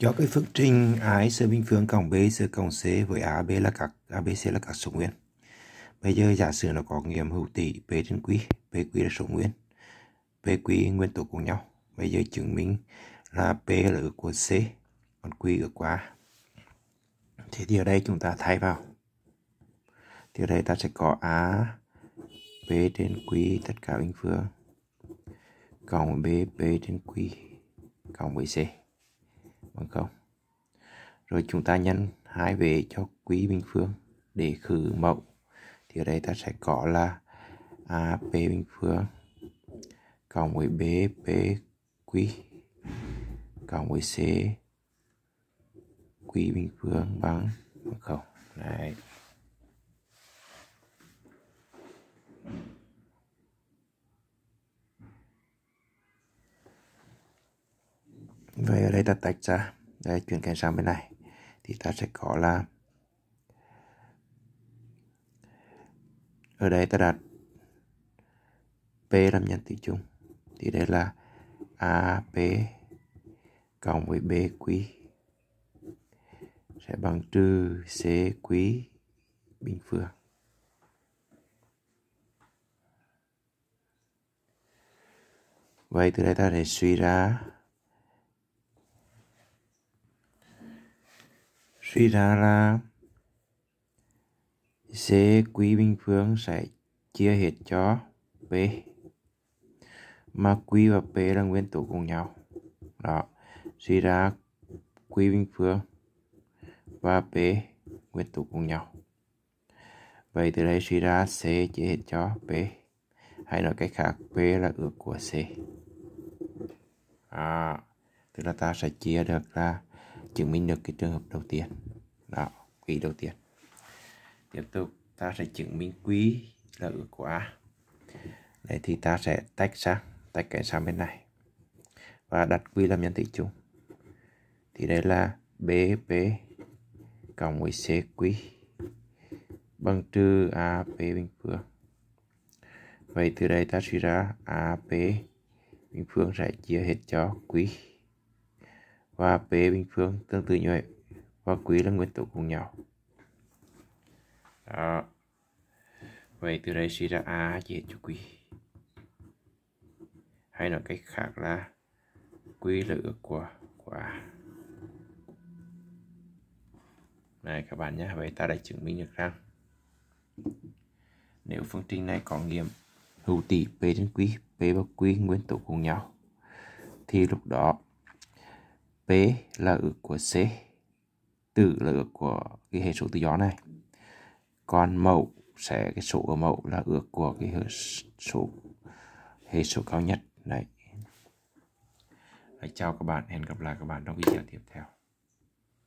do cái phương trình ái sơ bình phương cộng b sơ cộng c với a b là các abc là các số nguyên bây giờ giả sử nó có nghiệm hữu tỷ p trên q p q là số nguyên p q nguyên tố cùng nhau bây giờ chứng minh là p là ước của c còn q ước của a thế thì ở đây chúng ta thay vào thì ở đây ta sẽ có a p trên q tất cả bình phương cộng b p trên q cộng với c bằng không rồi chúng ta nhân hai về cho quý bình phương để khử mẫu thì ở đây ta sẽ có là AP bình phương cộng với quý cộng với C quý bình phương bằng không đấy đây ta tách ra đây chuyển cái sang bên này thì ta sẽ có là ở đây ta đặt p làm nhân tử chung thì đây là a p cộng với b bq sẽ bằng trừ c cq bình phương vậy từ đây ta để suy ra suy ra là C Quý Bình Phương sẽ chia hết cho P mà Q và P là nguyên tố cùng nhau đó suy ra Quý Bình Phương và P nguyên tố cùng nhau vậy từ đây suy ra C chia hết cho P hay nói cách khác P là ước của C à, tức là ta sẽ chia được là chứng minh được cái trường hợp đầu tiên đó quý đầu tiên tiếp tục ta sẽ chứng minh quý là ước của a đấy thì ta sẽ tách sang tách cái sang bên này và đặt quy làm nhân tử chung thì đây là bp cộng với quý bằng trừ ap bình phương vậy từ đây ta suy ra ap bình phương sẽ chia hết cho quý và P bình phương tương tự như vậy và quý là nguyên tố cùng nhau đó vậy từ đây suy ra a chia cho quý hay nói cách khác là quý là ước của của a này các bạn nhé vậy ta đã chứng minh được rằng nếu phương trình này có nghiệm hữu tỷ p đến quý p và quý nguyên tố cùng nhau thì lúc đó tế là ước của C tử là ước của cái hệ số tự do này còn mẫu sẽ cái số ở mẫu là ước của cái hệ số hệ số cao nhất này. đấy chào các bạn hẹn gặp lại các bạn trong video tiếp theo